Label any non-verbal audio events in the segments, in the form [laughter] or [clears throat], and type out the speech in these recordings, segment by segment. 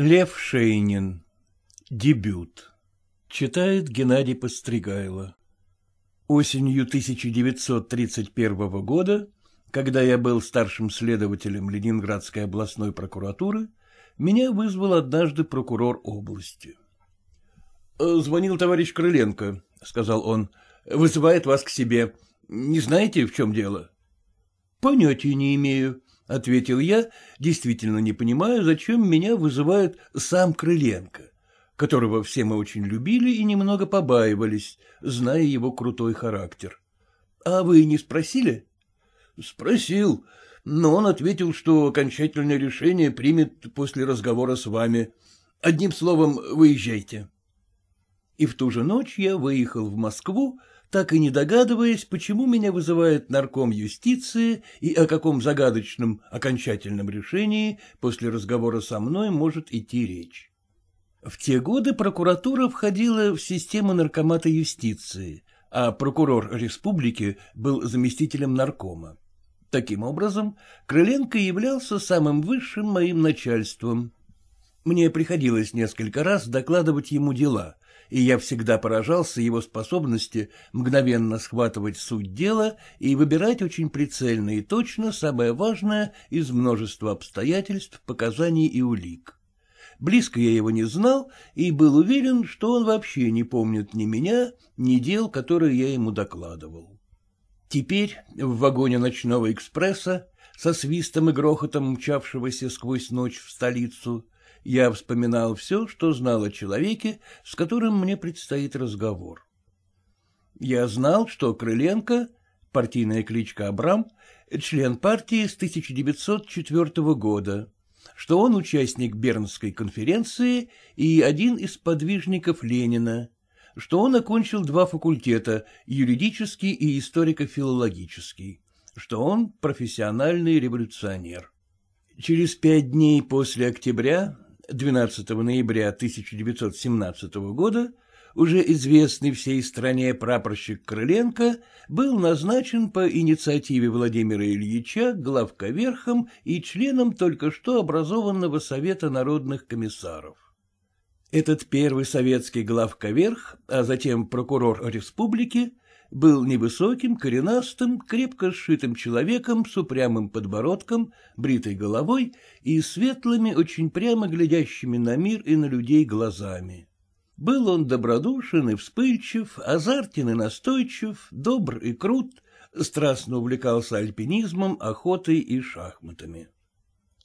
Лев Шейнин. Дебют. Читает Геннадий Постригайло. Осенью 1931 года, когда я был старшим следователем Ленинградской областной прокуратуры, меня вызвал однажды прокурор области. «Э, «Звонил товарищ Крыленко», — сказал он, — «вызывает вас к себе. Не знаете, в чем дело?» «Понятия не имею», — ответил я, действительно не понимая, зачем меня вызывает сам Крыленко, которого все мы очень любили и немного побаивались, зная его крутой характер. — А вы не спросили? — Спросил, но он ответил, что окончательное решение примет после разговора с вами. Одним словом, выезжайте. И в ту же ночь я выехал в Москву, так и не догадываясь, почему меня вызывает нарком юстиции и о каком загадочном окончательном решении после разговора со мной может идти речь. В те годы прокуратура входила в систему наркомата юстиции, а прокурор республики был заместителем наркома. Таким образом, Крыленко являлся самым высшим моим начальством — мне приходилось несколько раз докладывать ему дела, и я всегда поражался его способности мгновенно схватывать суть дела и выбирать очень прицельно и точно самое важное из множества обстоятельств, показаний и улик. Близко я его не знал и был уверен, что он вообще не помнит ни меня, ни дел, которые я ему докладывал. Теперь в вагоне ночного экспресса, со свистом и грохотом мчавшегося сквозь ночь в столицу, я вспоминал все, что знал о человеке, с которым мне предстоит разговор. Я знал, что Крыленко, партийная кличка Абрам, член партии с 1904 года, что он участник Бернской конференции и один из подвижников Ленина, что он окончил два факультета – юридический и историко-филологический, что он профессиональный революционер. Через пять дней после октября 12 ноября 1917 года уже известный всей стране прапорщик Крыленко был назначен по инициативе Владимира Ильича главковерхом и членом только что образованного Совета народных комиссаров. Этот первый советский главковерх, а затем прокурор республики – был невысоким, коренастым, крепко сшитым человеком с упрямым подбородком, бритой головой и светлыми, очень прямо глядящими на мир и на людей глазами. Был он добродушен и вспыльчив, азартен и настойчив, добр и крут, страстно увлекался альпинизмом, охотой и шахматами.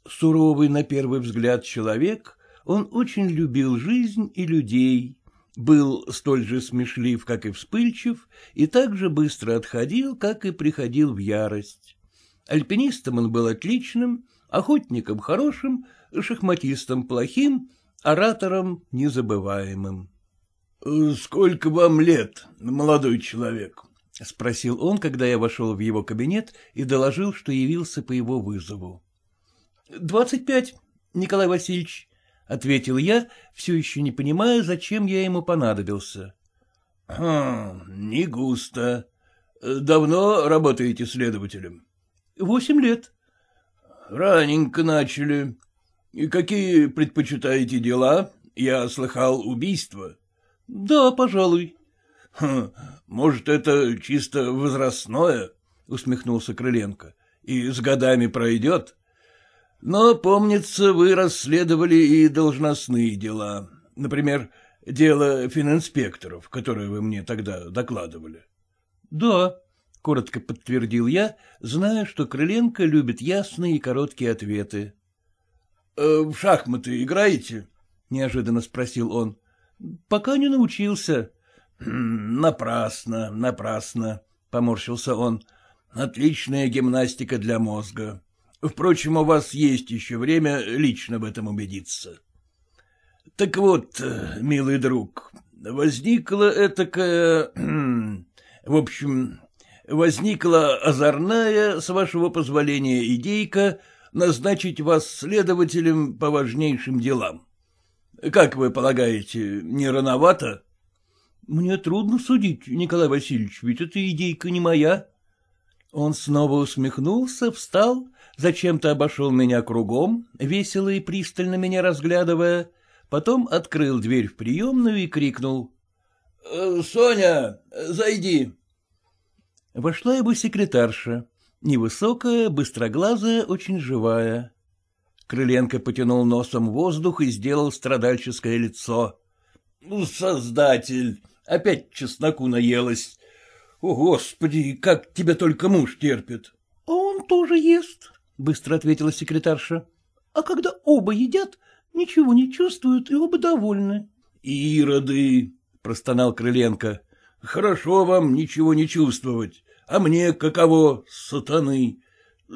Суровый на первый взгляд человек, он очень любил жизнь и людей, был столь же смешлив, как и вспыльчив, и так же быстро отходил, как и приходил в ярость. Альпинистом он был отличным, охотником хорошим, шахматистом плохим, оратором незабываемым. «Э, — Сколько вам лет, молодой человек? — спросил он, когда я вошел в его кабинет и доложил, что явился по его вызову. — Двадцать пять, Николай Васильевич, ответил я, все еще не понимая, зачем я ему понадобился. — Хм, не густо. Давно работаете следователем? — Восемь лет. — Раненько начали. И какие предпочитаете дела? Я слыхал убийство. — Да, пожалуй. Хм, — Может, это чисто возрастное? — усмехнулся Крыленко. — И с годами пройдет? — но, помнится, вы расследовали и должностные дела. Например, дело фининспекторов, которые вы мне тогда докладывали. — Да, — коротко подтвердил я, зная, что Крыленко любит ясные и короткие ответы. «Э, — В шахматы играете? — неожиданно спросил он. — Пока не научился. — Напрасно, напрасно, — поморщился он. — Отличная гимнастика для мозга. Впрочем, у вас есть еще время лично в этом убедиться. Так вот, милый друг, возникла этакая... [clears throat] в общем, возникла озорная, с вашего позволения, идейка назначить вас следователем по важнейшим делам. Как вы полагаете, не рановато? Мне трудно судить, Николай Васильевич, ведь эта идейка не моя. Он снова усмехнулся, встал зачем-то обошел меня кругом, весело и пристально меня разглядывая, потом открыл дверь в приемную и крикнул. «Э, — Соня, зайди. Вошла его секретарша, невысокая, быстроглазая, очень живая. Крыленко потянул носом воздух и сделал страдальческое лицо. «Ну, — Создатель! Опять чесноку наелась. О, Господи, как тебя только муж терпит! — А он тоже ест, быстро ответила секретарша. — А когда оба едят, ничего не чувствуют и оба довольны. — Ироды! — простонал Крыленко. — Хорошо вам ничего не чувствовать, а мне каково, сатаны.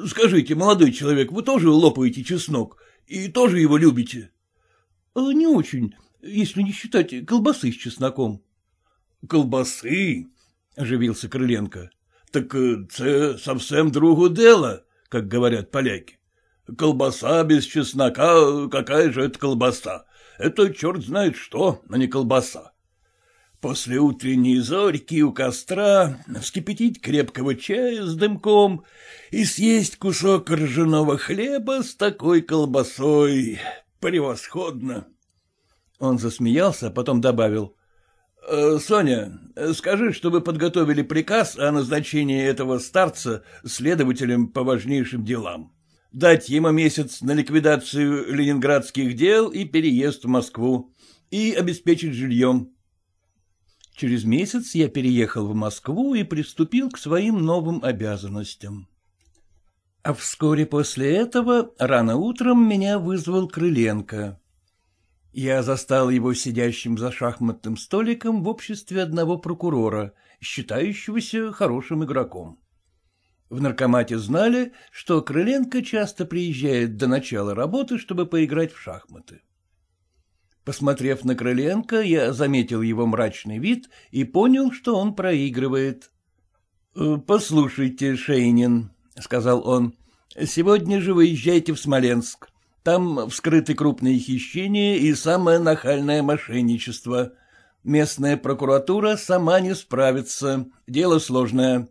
Скажите, молодой человек, вы тоже лопаете чеснок и тоже его любите? — а, Не очень, если не считать колбасы с чесноком. — Колбасы? — оживился Крыленко. — Так э, це совсем другу дело как говорят поляки. Колбаса без чеснока, какая же это колбаса? Это черт знает что, но а не колбаса. После утренней зорьки у костра вскипятить крепкого чая с дымком и съесть кусок ржаного хлеба с такой колбасой. Превосходно! Он засмеялся, а потом добавил. Э, — Соня, э, скажи, чтобы подготовили приказ о назначении этого старца следователем по важнейшим делам. Дать ему месяц на ликвидацию ленинградских дел и переезд в Москву. И обеспечить жильем. Через месяц я переехал в Москву и приступил к своим новым обязанностям. А вскоре после этого, рано утром, меня вызвал Крыленко. Я застал его сидящим за шахматным столиком в обществе одного прокурора, считающегося хорошим игроком. В наркомате знали, что Крыленко часто приезжает до начала работы, чтобы поиграть в шахматы. Посмотрев на Крыленко, я заметил его мрачный вид и понял, что он проигрывает. «Э, — Послушайте, Шейнин, — сказал он, — сегодня же выезжайте в Смоленск. Там вскрыты крупные хищения и самое нахальное мошенничество. Местная прокуратура сама не справится, дело сложное.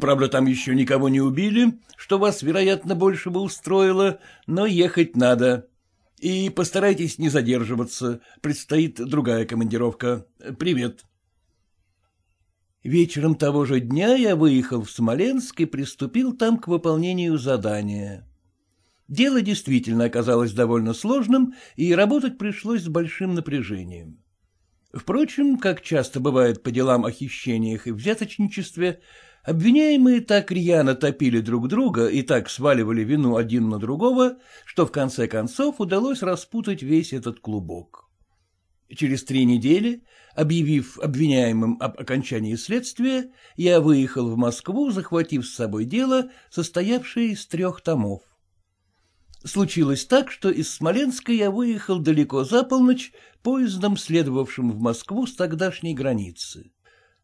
Правда, там еще никого не убили, что вас, вероятно, больше бы устроило, но ехать надо. И постарайтесь не задерживаться, предстоит другая командировка. Привет. Вечером того же дня я выехал в Смоленск и приступил там к выполнению задания. Дело действительно оказалось довольно сложным, и работать пришлось с большим напряжением. Впрочем, как часто бывает по делам о хищениях и взяточничестве, обвиняемые так рьяно топили друг друга и так сваливали вину один на другого, что в конце концов удалось распутать весь этот клубок. Через три недели, объявив обвиняемым об окончании следствия, я выехал в Москву, захватив с собой дело, состоявшее из трех томов. Случилось так, что из Смоленска я выехал далеко за полночь поездом, следовавшим в Москву с тогдашней границы.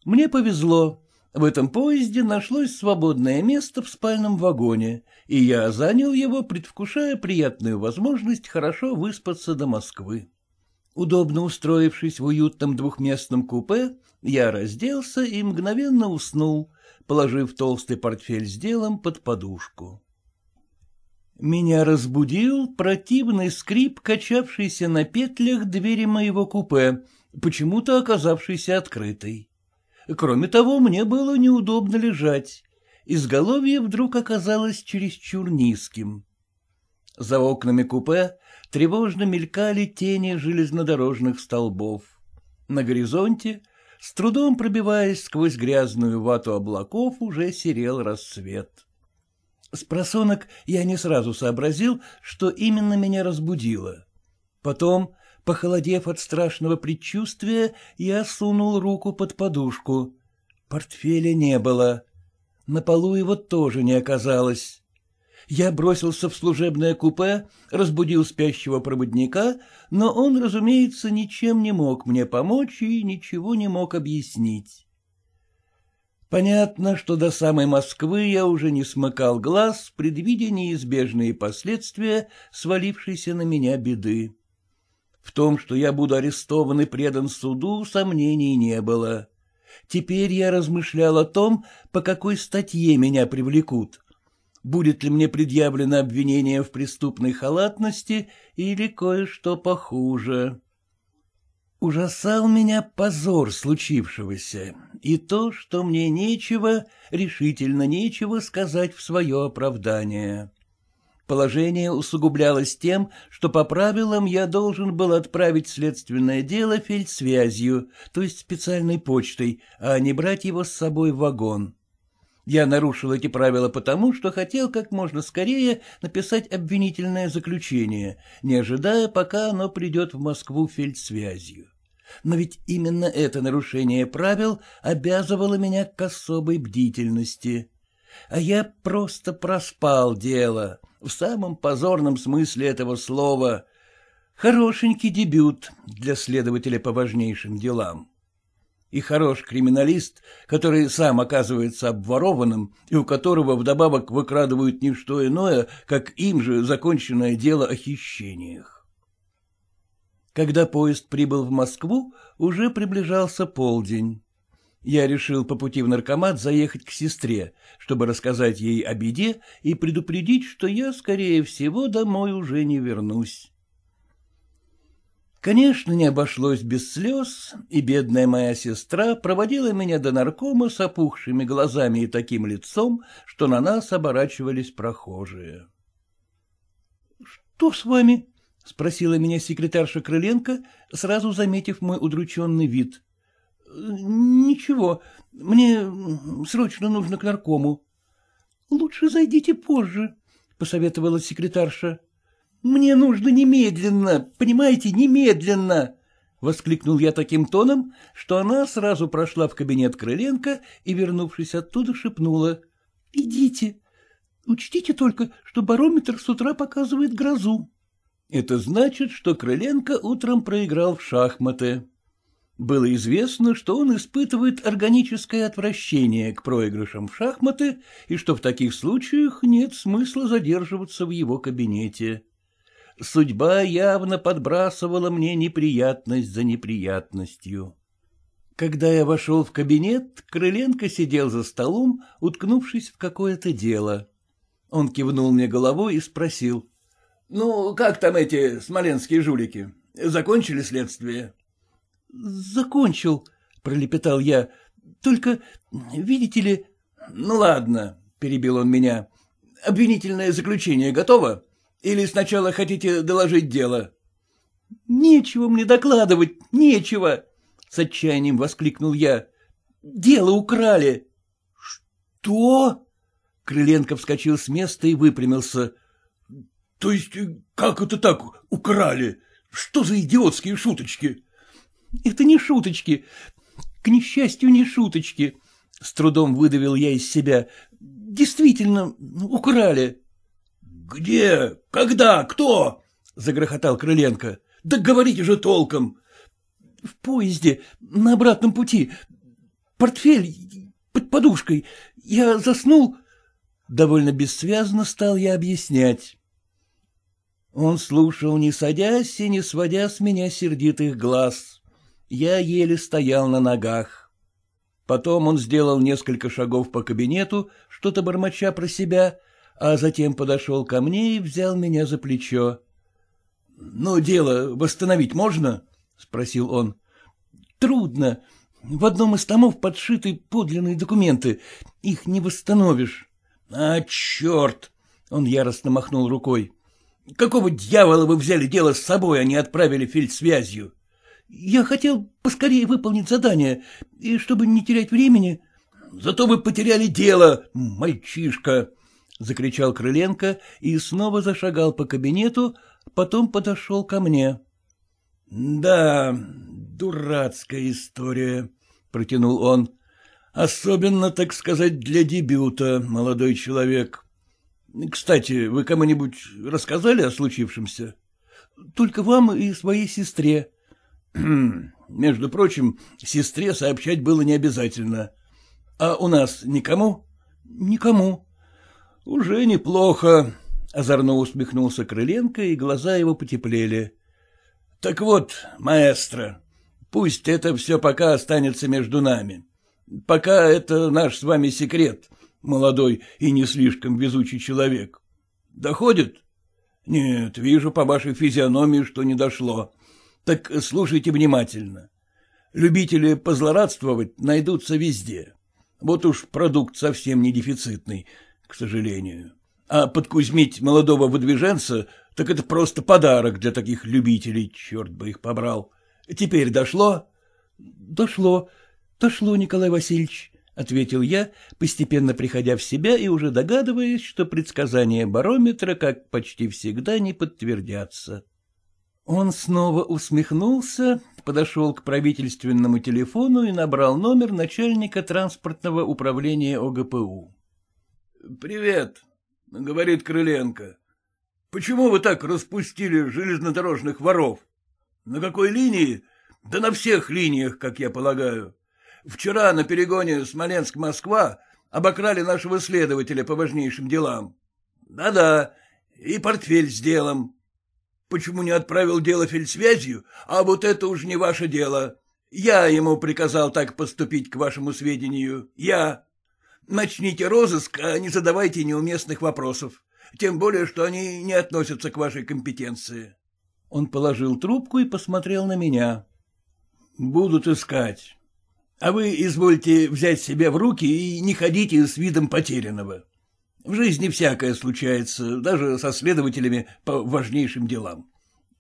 Мне повезло. В этом поезде нашлось свободное место в спальном вагоне, и я занял его, предвкушая приятную возможность хорошо выспаться до Москвы. Удобно устроившись в уютном двухместном купе, я разделся и мгновенно уснул, положив толстый портфель с делом под подушку. Меня разбудил противный скрип, качавшийся на петлях двери моего купе, почему-то оказавшийся открытой. Кроме того, мне было неудобно лежать. Изголовье вдруг оказалось чересчур низким. За окнами купе тревожно мелькали тени железнодорожных столбов. На горизонте, с трудом пробиваясь сквозь грязную вату облаков, уже серел рассвет. С просонок я не сразу сообразил, что именно меня разбудило. Потом, похолодев от страшного предчувствия, я сунул руку под подушку. Портфеля не было. На полу его тоже не оказалось. Я бросился в служебное купе, разбудил спящего проводника, но он, разумеется, ничем не мог мне помочь и ничего не мог объяснить. Понятно, что до самой Москвы я уже не смыкал глаз, предвидя неизбежные последствия свалившейся на меня беды. В том, что я буду арестован и предан суду, сомнений не было. Теперь я размышлял о том, по какой статье меня привлекут. Будет ли мне предъявлено обвинение в преступной халатности или кое-что похуже. Ужасал меня позор случившегося, и то, что мне нечего, решительно нечего сказать в свое оправдание. Положение усугублялось тем, что по правилам я должен был отправить следственное дело фельдсвязью, то есть специальной почтой, а не брать его с собой в вагон. Я нарушил эти правила потому, что хотел как можно скорее написать обвинительное заключение, не ожидая, пока оно придет в Москву фельдсвязью. Но ведь именно это нарушение правил обязывало меня к особой бдительности. А я просто проспал дело, в самом позорном смысле этого слова. Хорошенький дебют для следователя по важнейшим делам. И хорош криминалист, который сам оказывается обворованным, и у которого вдобавок выкрадывают не что иное, как им же законченное дело о хищениях. Когда поезд прибыл в Москву, уже приближался полдень. Я решил по пути в наркомат заехать к сестре, чтобы рассказать ей о беде и предупредить, что я, скорее всего, домой уже не вернусь. Конечно, не обошлось без слез, и бедная моя сестра проводила меня до наркома с опухшими глазами и таким лицом, что на нас оборачивались прохожие. — Что с вами? — спросила меня секретарша Крыленко, сразу заметив мой удрученный вид. «Э, — Ничего, мне срочно нужно к наркому. — Лучше зайдите позже, — посоветовала секретарша. — Мне нужно немедленно, понимаете, немедленно! — воскликнул я таким тоном, что она сразу прошла в кабинет Крыленко и, вернувшись оттуда, шепнула. — Идите. Учтите только, что барометр с утра показывает грозу. Это значит, что Крыленко утром проиграл в шахматы. Было известно, что он испытывает органическое отвращение к проигрышам в шахматы и что в таких случаях нет смысла задерживаться в его кабинете. Судьба явно подбрасывала мне неприятность за неприятностью. Когда я вошел в кабинет, Крыленко сидел за столом, уткнувшись в какое-то дело. Он кивнул мне головой и спросил — ну, как там эти смоленские жулики? Закончили следствие? — Закончил, — пролепетал я. — Только, видите ли... — Ну, ладно, — перебил он меня. — Обвинительное заключение готово? Или сначала хотите доложить дело? — Нечего мне докладывать, нечего! — с отчаянием воскликнул я. — Дело украли! — Что? Крыленко вскочил с места и выпрямился. —— То есть э, как это так украли? Что за идиотские шуточки? — Это не шуточки. К несчастью, не шуточки. С трудом выдавил я из себя. Действительно, ну, украли. — Где? Когда? Кто? — загрохотал Крыленко. — Да говорите же толком. — В поезде, на обратном пути. Портфель под подушкой. Я заснул... Довольно бессвязно стал я объяснять. Он слушал, не садясь и не сводя с меня сердитых глаз. Я еле стоял на ногах. Потом он сделал несколько шагов по кабинету, что-то бормоча про себя, а затем подошел ко мне и взял меня за плечо. — Ну, дело восстановить можно? — спросил он. — Трудно. В одном из томов подшиты подлинные документы. Их не восстановишь. — А, черт! — он яростно махнул рукой. Какого дьявола вы взяли дело с собой, а не отправили фельдсвязью? — Я хотел поскорее выполнить задание, и чтобы не терять времени... — Зато вы потеряли дело, мальчишка! — закричал Крыленко и снова зашагал по кабинету, потом подошел ко мне. — Да, дурацкая история, — протянул он. — Особенно, так сказать, для дебюта, молодой человек. Кстати, вы кому-нибудь рассказали о случившемся? — Только вам и своей сестре. [clears throat] — Между прочим, сестре сообщать было не обязательно. — А у нас никому? — Никому. — Уже неплохо, — озорно усмехнулся Крыленко, и глаза его потеплели. — Так вот, маэстро, пусть это все пока останется между нами. Пока это наш с вами секрет — молодой и не слишком везучий человек. Доходит? Нет, вижу по вашей физиономии, что не дошло. Так слушайте внимательно. Любители позлорадствовать найдутся везде. Вот уж продукт совсем не дефицитный, к сожалению. А подкузмить молодого выдвиженца, так это просто подарок для таких любителей, черт бы их побрал. Теперь дошло? Дошло, дошло, Николай Васильевич. — ответил я, постепенно приходя в себя и уже догадываясь, что предсказания барометра, как почти всегда, не подтвердятся. Он снова усмехнулся, подошел к правительственному телефону и набрал номер начальника транспортного управления ОГПУ. — Привет, — говорит Крыленко. — Почему вы так распустили железнодорожных воров? На какой линии? Да на всех линиях, как я полагаю. — Вчера на перегоне Смоленск-Москва обокрали нашего следователя по важнейшим делам. Да-да, и портфель с делом. Почему не отправил дело фельдсвязью, а вот это уж не ваше дело. Я ему приказал так поступить, к вашему сведению. Я. Начните розыск, а не задавайте неуместных вопросов. Тем более, что они не относятся к вашей компетенции. Он положил трубку и посмотрел на меня. — Будут искать. А вы извольте взять себя в руки и не ходите с видом потерянного. В жизни всякое случается, даже со следователями по важнейшим делам.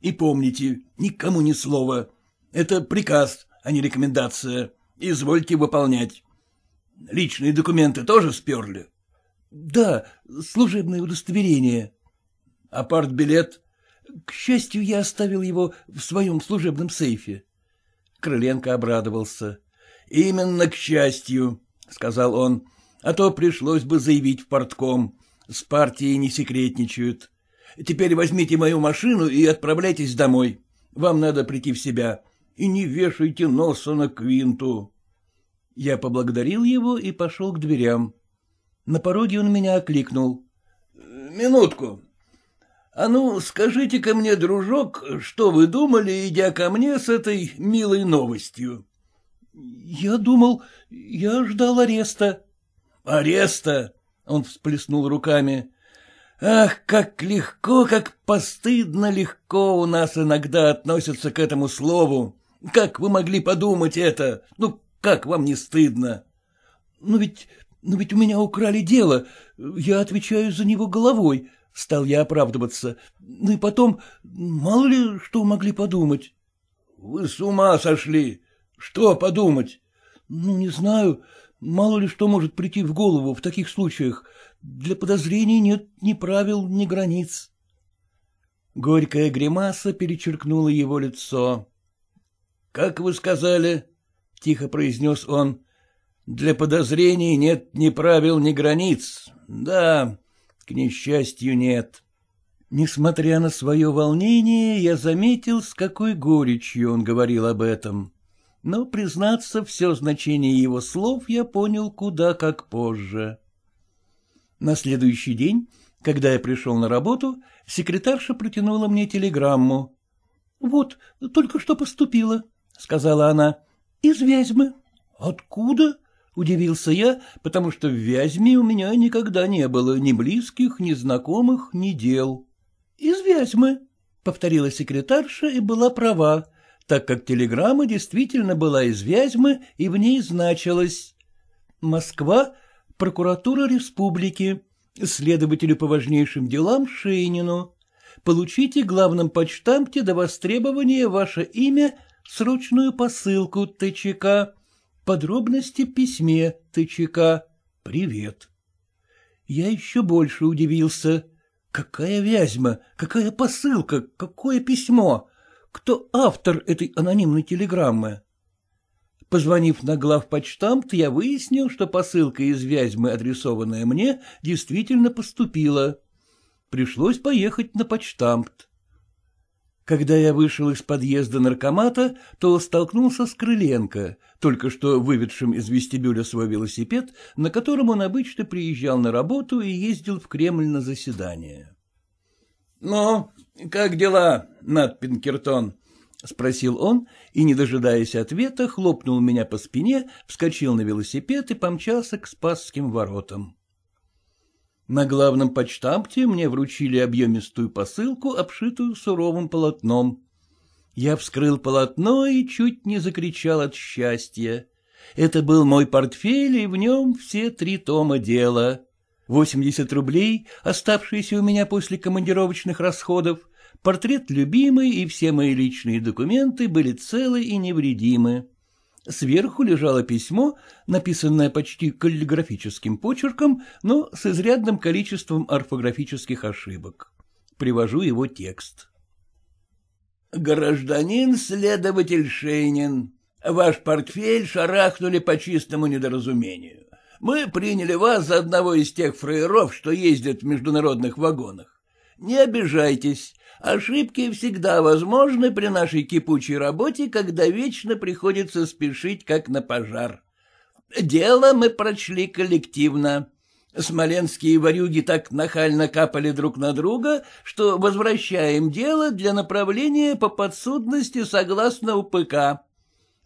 И помните, никому ни слова. Это приказ, а не рекомендация. Извольте выполнять. Личные документы тоже сперли? — Да, служебное удостоверение. — А партбилет? — К счастью, я оставил его в своем служебном сейфе. Крыленко обрадовался. — Именно к счастью, — сказал он, — а то пришлось бы заявить в портком. С партией не секретничают. Теперь возьмите мою машину и отправляйтесь домой. Вам надо прийти в себя. И не вешайте носа на квинту. Я поблагодарил его и пошел к дверям. На пороге он меня окликнул. — Минутку. А ну, скажите-ка мне, дружок, что вы думали, идя ко мне с этой милой новостью? Я думал, я ждал ареста. Ареста! Он всплеснул руками. Ах, как легко, как постыдно легко у нас иногда относятся к этому слову. Как вы могли подумать это? Ну, как вам не стыдно? Но ведь, но ведь у меня украли дело. Я отвечаю за него головой. Стал я оправдываться. Ну и потом, мало ли что могли подумать. Вы с ума сошли. — Что подумать? — Ну, не знаю. Мало ли что может прийти в голову в таких случаях. Для подозрений нет ни правил, ни границ. Горькая гримаса перечеркнула его лицо. — Как вы сказали? — тихо произнес он. — Для подозрений нет ни правил, ни границ. Да, к несчастью, нет. Несмотря на свое волнение, я заметил, с какой горечью он говорил об этом но, признаться, все значение его слов я понял куда как позже. На следующий день, когда я пришел на работу, секретарша протянула мне телеграмму. — Вот, только что поступила, — сказала она, — из Вязьмы. — Откуда? — удивился я, потому что в Вязьме у меня никогда не было ни близких, ни знакомых, ни дел. — Из Вязьмы, — повторила секретарша и была права так как телеграмма действительно была из Вязьмы и в ней значилось «Москва, прокуратура республики, следователю по важнейшим делам Шейнину. Получите главном почтамте до востребования ваше имя, срочную посылку ТЧК, подробности письме ТЧК. Привет». Я еще больше удивился. Какая вязьма, какая посылка, какое письмо! кто автор этой анонимной телеграммы. Позвонив на главпочтамт, я выяснил, что посылка из Вязьмы, адресованная мне, действительно поступила. Пришлось поехать на почтамт. Когда я вышел из подъезда наркомата, то столкнулся с Крыленко, только что выведшим из вестибюля свой велосипед, на котором он обычно приезжал на работу и ездил в Кремль на заседание. «Ну, как дела, Над Пинкертон?» — спросил он, и, не дожидаясь ответа, хлопнул меня по спине, вскочил на велосипед и помчался к Спасским воротам. На главном почтамте мне вручили объемистую посылку, обшитую суровым полотном. Я вскрыл полотно и чуть не закричал от счастья. Это был мой портфель, и в нем все три тома дела. 80 рублей, оставшиеся у меня после командировочных расходов, портрет любимый и все мои личные документы были целы и невредимы. Сверху лежало письмо, написанное почти каллиграфическим почерком, но с изрядным количеством орфографических ошибок. Привожу его текст. «Гражданин следователь Шейнин, ваш портфель шарахнули по чистому недоразумению мы приняли вас за одного из тех фраеров, что ездят в международных вагонах. Не обижайтесь, ошибки всегда возможны при нашей кипучей работе, когда вечно приходится спешить, как на пожар. Дело мы прочли коллективно. Смоленские ворюги так нахально капали друг на друга, что возвращаем дело для направления по подсудности согласно УПК.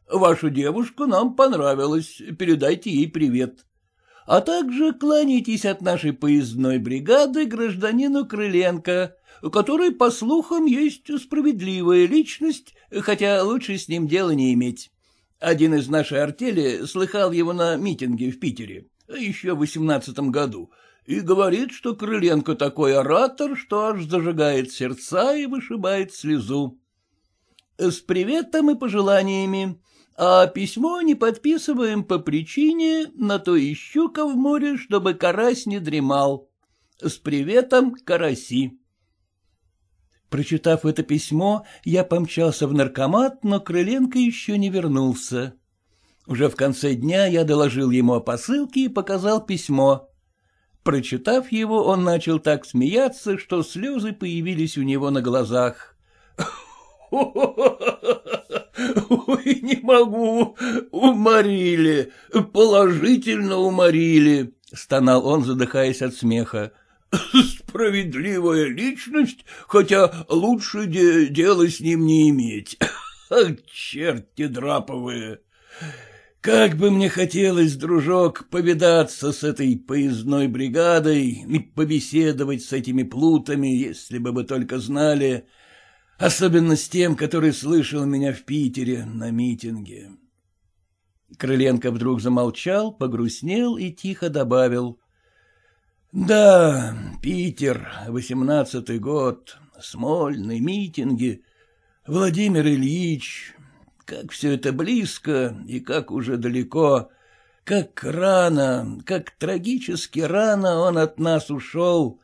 Вашу девушку нам понравилось, передайте ей привет а также кланяйтесь от нашей поездной бригады гражданину Крыленко, который, по слухам, есть справедливая личность, хотя лучше с ним дела не иметь. Один из нашей артели слыхал его на митинге в Питере, еще в восемнадцатом году, и говорит, что Крыленко такой оратор, что аж зажигает сердца и вышибает слезу. С приветом и пожеланиями а письмо не подписываем по причине, на то и щука в море, чтобы карась не дремал. С приветом, караси. Прочитав это письмо, я помчался в наркомат, но Крыленко еще не вернулся. Уже в конце дня я доложил ему о посылке и показал письмо. Прочитав его, он начал так смеяться, что слезы появились у него на глазах. [laughs] Ой, не могу, уморили, положительно уморили, — стонал он, задыхаясь от смеха. Справедливая личность, хотя лучше де дела с ним не иметь. Черти драповые! Как бы мне хотелось, дружок, повидаться с этой поездной бригадой и побеседовать с этими плутами, если бы вы только знали, особенно с тем, который слышал меня в Питере на митинге. Крыленко вдруг замолчал, погрустнел и тихо добавил. — Да, Питер, восемнадцатый год, Смольный, митинги, Владимир Ильич, как все это близко и как уже далеко, как рано, как трагически рано он от нас ушел,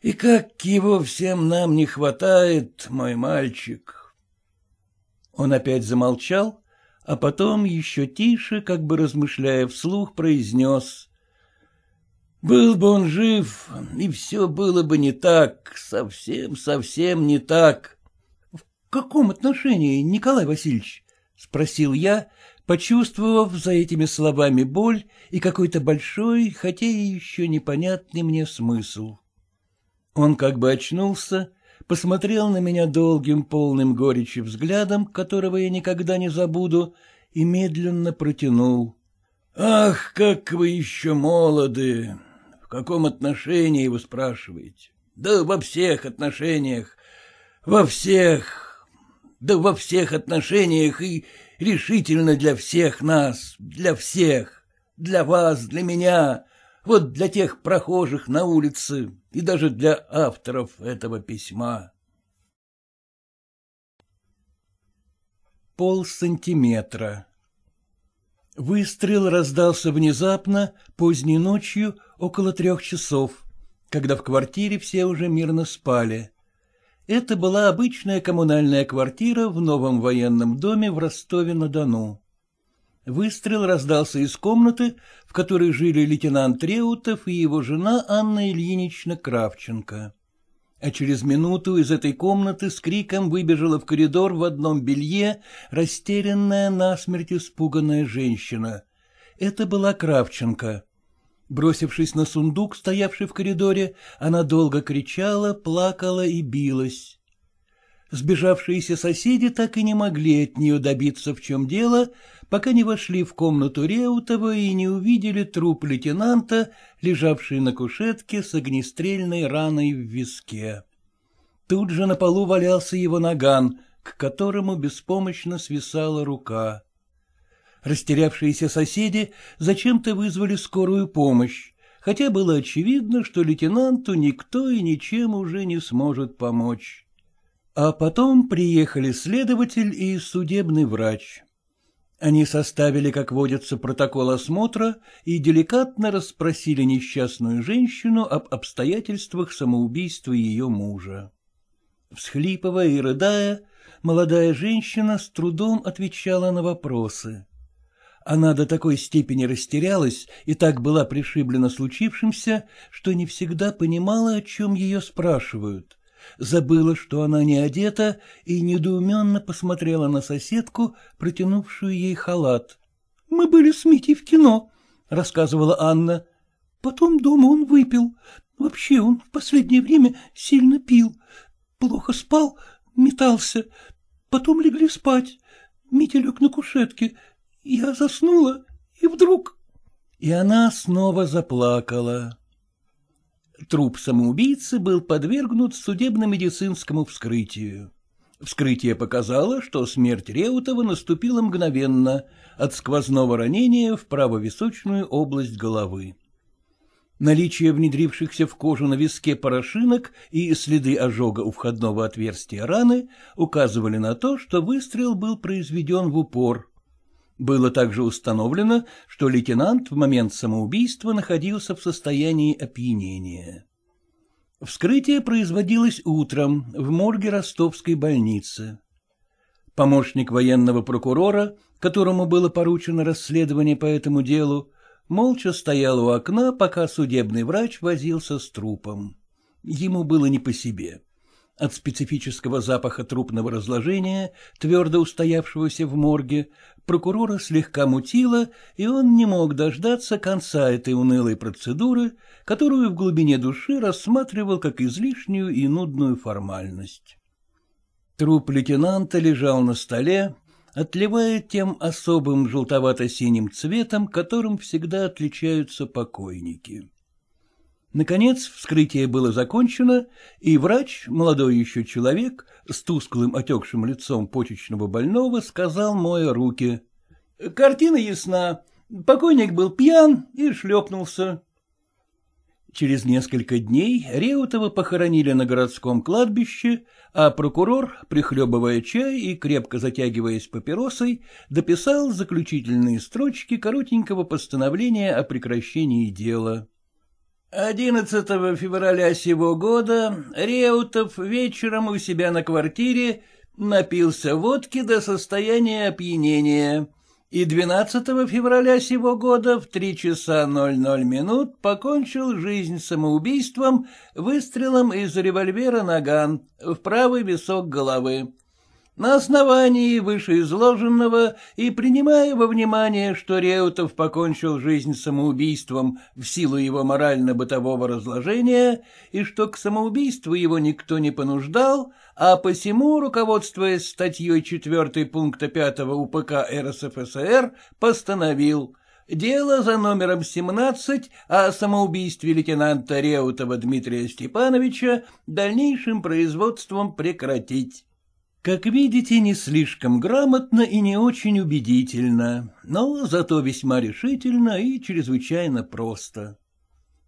и как его всем нам не хватает, мой мальчик. Он опять замолчал, а потом еще тише, как бы размышляя вслух, произнес. Был бы он жив, и все было бы не так, совсем-совсем не так. — В каком отношении, Николай Васильевич? — спросил я, почувствовав за этими словами боль и какой-то большой, хотя и еще непонятный мне смысл. Он как бы очнулся, посмотрел на меня долгим, полным горечи взглядом, которого я никогда не забуду, и медленно протянул. — Ах, как вы еще молоды! В каком отношении, вы спрашиваете? Да во всех отношениях, во всех, да во всех отношениях и решительно для всех нас, для всех, для вас, для меня, вот для тех прохожих на улице, и даже для авторов этого письма. Пол сантиметра Выстрел раздался внезапно, поздней ночью, около трех часов, когда в квартире все уже мирно спали. Это была обычная коммунальная квартира в новом военном доме в Ростове-на-Дону. Выстрел раздался из комнаты, в которой жили лейтенант Реутов и его жена Анна Ильинична Кравченко. А через минуту из этой комнаты с криком выбежала в коридор в одном белье растерянная насмерть испуганная женщина. Это была Кравченко. Бросившись на сундук, стоявший в коридоре, она долго кричала, плакала и билась. Сбежавшиеся соседи так и не могли от нее добиться, в чем дело, пока не вошли в комнату Реутова и не увидели труп лейтенанта, лежавший на кушетке с огнестрельной раной в виске. Тут же на полу валялся его наган, к которому беспомощно свисала рука. Растерявшиеся соседи зачем-то вызвали скорую помощь, хотя было очевидно, что лейтенанту никто и ничем уже не сможет помочь. А потом приехали следователь и судебный врач. Они составили, как водится, протокол осмотра и деликатно расспросили несчастную женщину об обстоятельствах самоубийства ее мужа. Всхлипывая и рыдая, молодая женщина с трудом отвечала на вопросы. Она до такой степени растерялась и так была пришиблена случившимся, что не всегда понимала, о чем ее спрашивают забыла, что она не одета, и недоуменно посмотрела на соседку, протянувшую ей халат. — Мы были с Митей в кино, — рассказывала Анна. — Потом дома он выпил. Вообще он в последнее время сильно пил. Плохо спал, метался. Потом легли спать. Митя лег на кушетке. Я заснула, и вдруг... И она снова заплакала труп самоубийцы был подвергнут судебно-медицинскому вскрытию. Вскрытие показало, что смерть Реутова наступила мгновенно от сквозного ранения в правовисочную область головы. Наличие внедрившихся в кожу на виске порошинок и следы ожога у входного отверстия раны указывали на то, что выстрел был произведен в упор, было также установлено, что лейтенант в момент самоубийства находился в состоянии опьянения. Вскрытие производилось утром в морге ростовской больницы. Помощник военного прокурора, которому было поручено расследование по этому делу, молча стоял у окна, пока судебный врач возился с трупом. Ему было не по себе. От специфического запаха трупного разложения, твердо устоявшегося в морге, прокурора слегка мутило, и он не мог дождаться конца этой унылой процедуры, которую в глубине души рассматривал как излишнюю и нудную формальность. Труп лейтенанта лежал на столе, отливая тем особым желтовато-синим цветом, которым всегда отличаются покойники. Наконец вскрытие было закончено, и врач, молодой еще человек, с тусклым отекшим лицом почечного больного, сказал, моя руки. — Картина ясна. Покойник был пьян и шлепнулся. Через несколько дней Реутова похоронили на городском кладбище, а прокурор, прихлебывая чай и крепко затягиваясь папиросой, дописал заключительные строчки коротенького постановления о прекращении дела. 11 февраля сего года Реутов вечером у себя на квартире напился водки до состояния опьянения, и 12 февраля сего года в 3 часа 00 минут покончил жизнь самоубийством выстрелом из револьвера «Наган» в правый висок головы на основании вышеизложенного и принимая во внимание, что Реутов покончил жизнь самоубийством в силу его морально-бытового разложения и что к самоубийству его никто не понуждал, а посему, руководствуясь статьей 4 пункта 5 УПК РСФСР, постановил Дело за номером 17 о самоубийстве лейтенанта Реутова Дмитрия Степановича дальнейшим производством прекратить. Как видите, не слишком грамотно и не очень убедительно, но зато весьма решительно и чрезвычайно просто.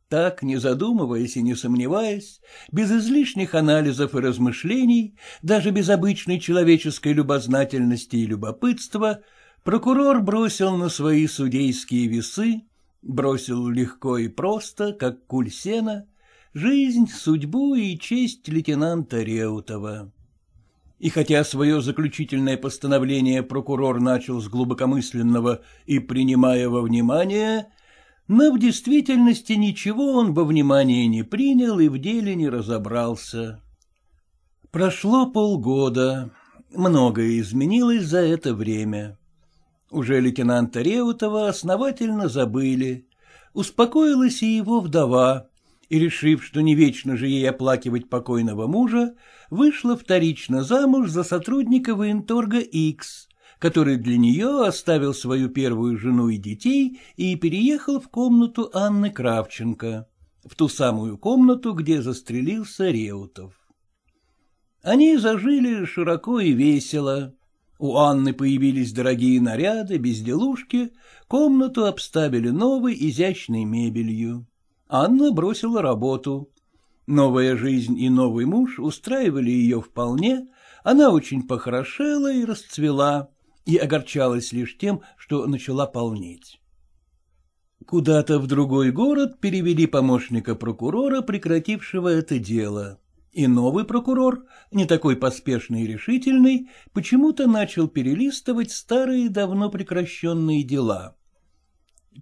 Так, не задумываясь и не сомневаясь, без излишних анализов и размышлений, даже без обычной человеческой любознательности и любопытства, прокурор бросил на свои судейские весы, бросил легко и просто, как куль сена, жизнь, судьбу и честь лейтенанта Реутова и хотя свое заключительное постановление прокурор начал с глубокомысленного и принимая во внимание, но в действительности ничего он во внимание не принял и в деле не разобрался. Прошло полгода, многое изменилось за это время. Уже лейтенанта Реутова основательно забыли, успокоилась и его вдова, и, решив, что не вечно же ей оплакивать покойного мужа, вышла вторично замуж за сотрудника военторга X, который для нее оставил свою первую жену и детей и переехал в комнату Анны Кравченко, в ту самую комнату, где застрелился Реутов. Они зажили широко и весело. У Анны появились дорогие наряды, безделушки, комнату обставили новой изящной мебелью. Анна бросила работу. Новая жизнь и новый муж устраивали ее вполне, она очень похорошела и расцвела, и огорчалась лишь тем, что начала полнеть. Куда-то в другой город перевели помощника прокурора, прекратившего это дело. И новый прокурор, не такой поспешный и решительный, почему-то начал перелистывать старые давно прекращенные дела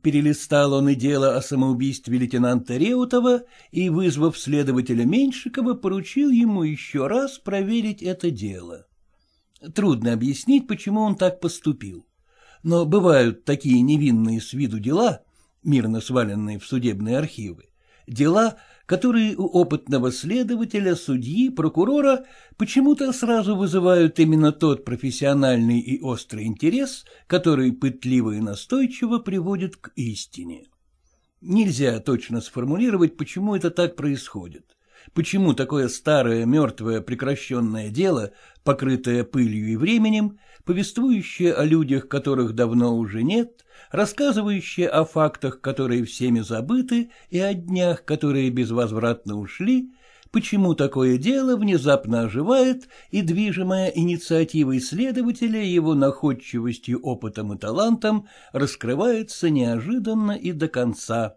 перелистал он и дело о самоубийстве лейтенанта Реутова и, вызвав следователя Меньшикова, поручил ему еще раз проверить это дело. Трудно объяснить, почему он так поступил. Но бывают такие невинные с виду дела, мирно сваленные в судебные архивы, дела, которые у опытного следователя, судьи, прокурора почему-то сразу вызывают именно тот профессиональный и острый интерес, который пытливо и настойчиво приводит к истине. Нельзя точно сформулировать, почему это так происходит. Почему такое старое, мертвое, прекращенное дело, покрытое пылью и временем, повествующая о людях, которых давно уже нет, рассказывающая о фактах, которые всеми забыты, и о днях, которые безвозвратно ушли, почему такое дело внезапно оживает, и, движимая инициативой следователя, его находчивостью, опытом и талантом, раскрывается неожиданно и до конца.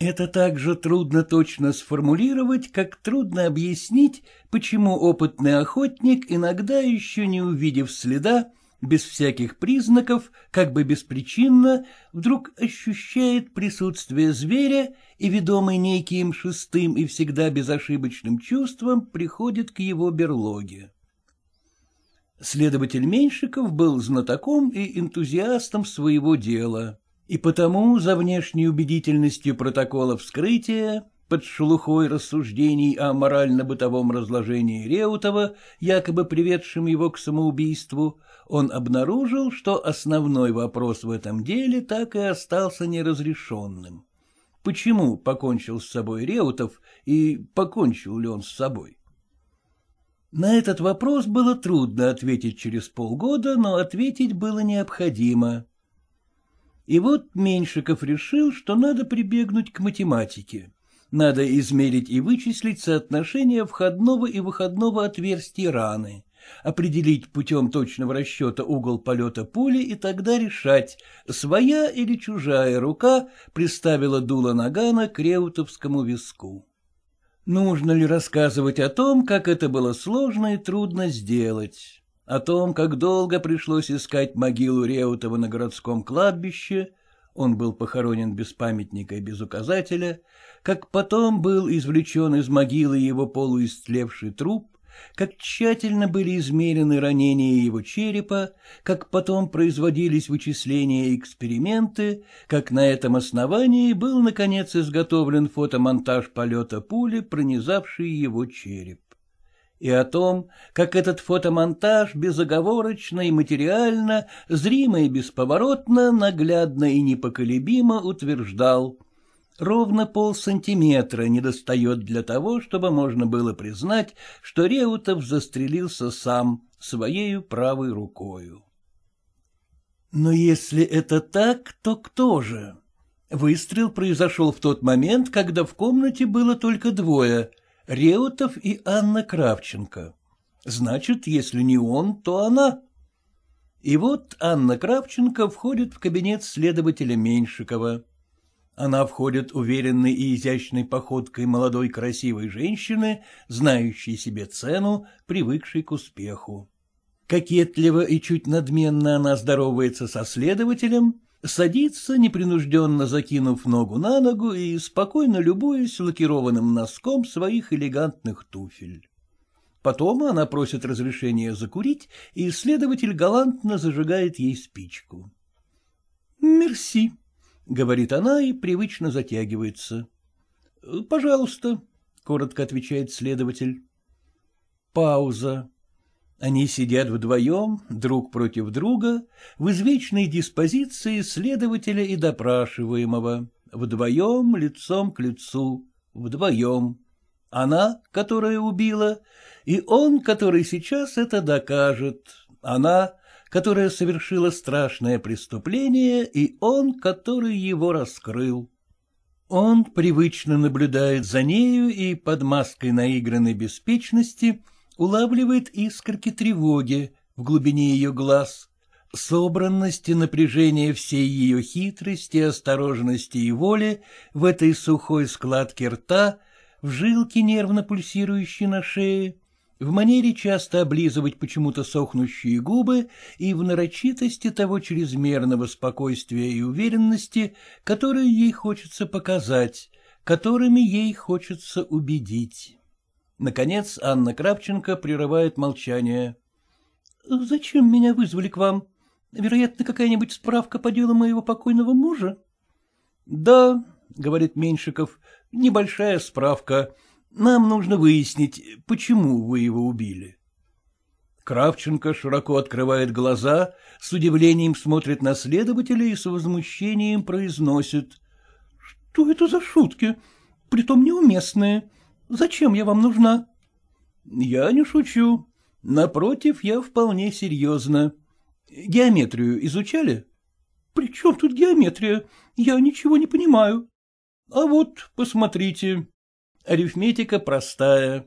Это так же трудно точно сформулировать, как трудно объяснить, почему опытный охотник, иногда еще не увидев следа, без всяких признаков, как бы беспричинно, вдруг ощущает присутствие зверя и, ведомый неким шестым и всегда безошибочным чувством, приходит к его берлоге. Следователь Меньшиков был знатоком и энтузиастом своего дела и потому за внешней убедительностью протокола вскрытия, под шелухой рассуждений о морально-бытовом разложении Реутова, якобы приведшем его к самоубийству, он обнаружил, что основной вопрос в этом деле так и остался неразрешенным. Почему покончил с собой Реутов и покончил ли он с собой? На этот вопрос было трудно ответить через полгода, но ответить было необходимо. И вот Меньшиков решил, что надо прибегнуть к математике. Надо измерить и вычислить соотношение входного и выходного отверстий раны, определить путем точного расчета угол полета пули и тогда решать, своя или чужая рука приставила дуло нагана к реутовскому виску. Нужно ли рассказывать о том, как это было сложно и трудно сделать? о том, как долго пришлось искать могилу Реутова на городском кладбище, он был похоронен без памятника и без указателя, как потом был извлечен из могилы его полуистлевший труп, как тщательно были измерены ранения его черепа, как потом производились вычисления и эксперименты, как на этом основании был, наконец, изготовлен фотомонтаж полета пули, пронизавший его череп и о том, как этот фотомонтаж безоговорочно и материально, зримо и бесповоротно, наглядно и непоколебимо утверждал. Ровно полсантиметра недостает для того, чтобы можно было признать, что Реутов застрелился сам своею правой рукою. Но если это так, то кто же? Выстрел произошел в тот момент, когда в комнате было только двое — Реутов и Анна Кравченко. Значит, если не он, то она. И вот Анна Кравченко входит в кабинет следователя Меньшикова. Она входит уверенной и изящной походкой молодой красивой женщины, знающей себе цену, привыкшей к успеху. Кокетливо и чуть надменно она здоровается со следователем, садится, непринужденно закинув ногу на ногу и спокойно любуясь лакированным носком своих элегантных туфель. Потом она просит разрешения закурить, и следователь галантно зажигает ей спичку. «Мерси», — говорит она и привычно затягивается. «Пожалуйста», — коротко отвечает следователь. Пауза. Они сидят вдвоем, друг против друга, в извечной диспозиции следователя и допрашиваемого, вдвоем лицом к лицу, вдвоем. Она, которая убила, и он, который сейчас это докажет, она, которая совершила страшное преступление, и он, который его раскрыл. Он привычно наблюдает за нею и под маской наигранной беспечности — улавливает искорки тревоги в глубине ее глаз, собранность и напряжение всей ее хитрости, осторожности и воли в этой сухой складке рта, в жилке, нервно пульсирующей на шее, в манере часто облизывать почему-то сохнущие губы и в нарочитости того чрезмерного спокойствия и уверенности, которые ей хочется показать, которыми ей хочется убедить. Наконец Анна Кравченко прерывает молчание. — Зачем меня вызвали к вам? Вероятно, какая-нибудь справка по делу моего покойного мужа? — Да, — говорит Меньшиков, — небольшая справка. Нам нужно выяснить, почему вы его убили. Кравченко широко открывает глаза, с удивлением смотрит на следователя и с возмущением произносит. — Что это за шутки? Притом неуместные. Зачем я вам нужна? — Я не шучу. Напротив, я вполне серьезно. Геометрию изучали? — При чем тут геометрия? Я ничего не понимаю. — А вот, посмотрите. Арифметика простая.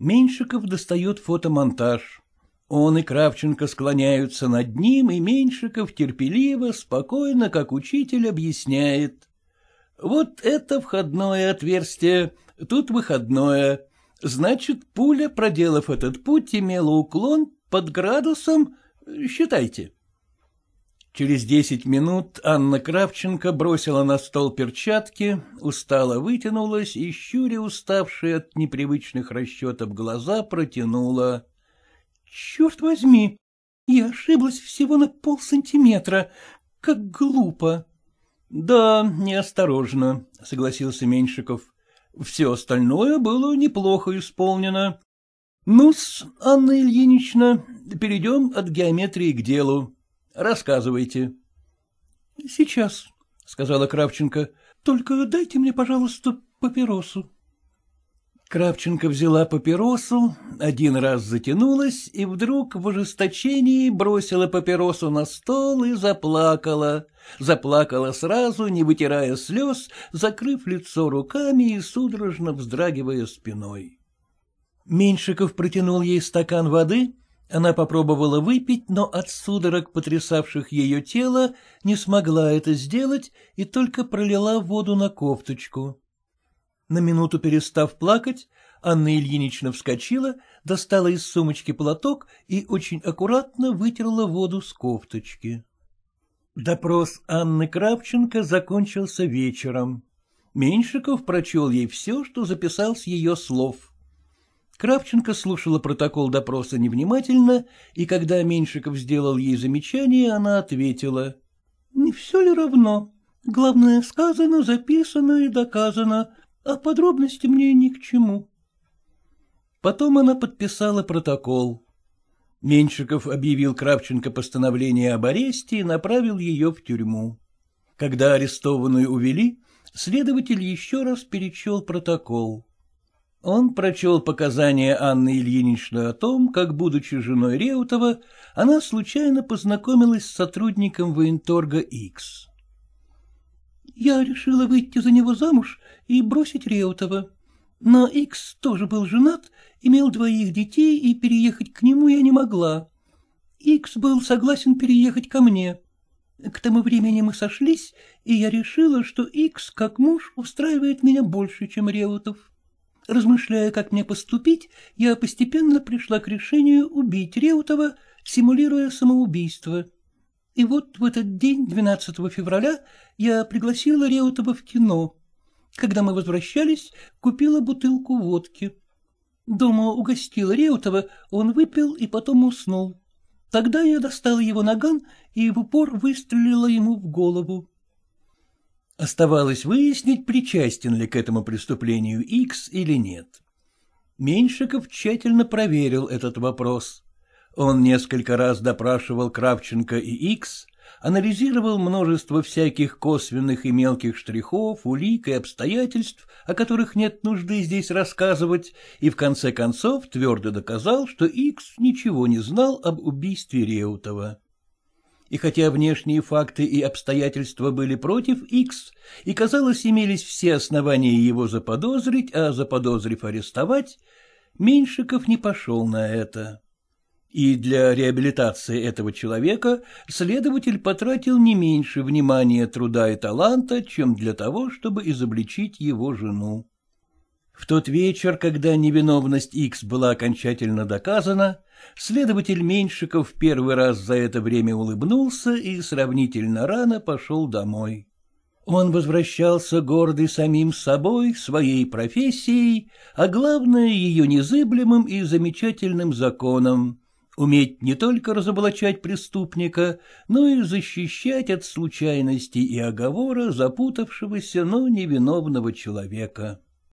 Меньшиков достает фотомонтаж. Он и Кравченко склоняются над ним, и Меньшиков терпеливо, спокойно, как учитель, объясняет. Вот это входное отверстие, тут выходное. Значит, пуля, проделав этот путь, имела уклон под градусом, считайте. Через десять минут Анна Кравченко бросила на стол перчатки, устало вытянулась и, щуря уставшие от непривычных расчетов глаза, протянула. — Черт возьми, я ошиблась всего на полсантиметра, как глупо! — Да, неосторожно, — согласился Меньшиков. — Все остальное было неплохо исполнено. ну Анна Ильинична, перейдем от геометрии к делу. Рассказывайте. — Сейчас, — сказала Кравченко, — только дайте мне, пожалуйста, папиросу. Кравченко взяла папиросу, один раз затянулась и вдруг в ожесточении бросила папиросу на стол и заплакала. Заплакала сразу, не вытирая слез, закрыв лицо руками и судорожно вздрагивая спиной. Меньшиков протянул ей стакан воды, она попробовала выпить, но от судорог, потрясавших ее тело, не смогла это сделать и только пролила воду на кофточку. На минуту перестав плакать, Анна Ильинична вскочила, достала из сумочки платок и очень аккуратно вытерла воду с кофточки. Допрос Анны Кравченко закончился вечером. Меньшиков прочел ей все, что записал с ее слов. Кравченко слушала протокол допроса невнимательно, и когда Меньшиков сделал ей замечание, она ответила. — Не все ли равно? Главное, сказано, записано и доказано, а подробности мне ни к чему. Потом она подписала протокол. Меньшиков объявил Кравченко постановление об аресте и направил ее в тюрьму. Когда арестованную увели, следователь еще раз перечел протокол. Он прочел показания Анны Ильиничны о том, как, будучи женой Реутова, она случайно познакомилась с сотрудником военторга «Икс». Я решила выйти за него замуж и бросить Реутова. Но Икс тоже был женат, имел двоих детей, и переехать к нему я не могла. Икс был согласен переехать ко мне. К тому времени мы сошлись, и я решила, что Икс, как муж, устраивает меня больше, чем Реутов. Размышляя, как мне поступить, я постепенно пришла к решению убить Реутова, симулируя самоубийство. И вот в этот день, 12 февраля, я пригласила Реутова в кино. Когда мы возвращались, купила бутылку водки. Дома угостила Реутова, он выпил и потом уснул. Тогда я достала его наган и в упор выстрелила ему в голову. Оставалось выяснить, причастен ли к этому преступлению X или нет. Меньшиков тщательно проверил этот вопрос. Он несколько раз допрашивал Кравченко и Икс, анализировал множество всяких косвенных и мелких штрихов, улик и обстоятельств, о которых нет нужды здесь рассказывать, и в конце концов твердо доказал, что Икс ничего не знал об убийстве Реутова. И хотя внешние факты и обстоятельства были против Икс, и, казалось, имелись все основания его заподозрить, а заподозрив арестовать, Меньшиков не пошел на это и для реабилитации этого человека следователь потратил не меньше внимания, труда и таланта, чем для того, чтобы изобличить его жену. В тот вечер, когда невиновность Икс была окончательно доказана, следователь Меньшиков первый раз за это время улыбнулся и сравнительно рано пошел домой. Он возвращался гордый самим собой, своей профессией, а главное ее незыблемым и замечательным законом уметь не только разоблачать преступника, но и защищать от случайностей и оговора запутавшегося, но невиновного человека.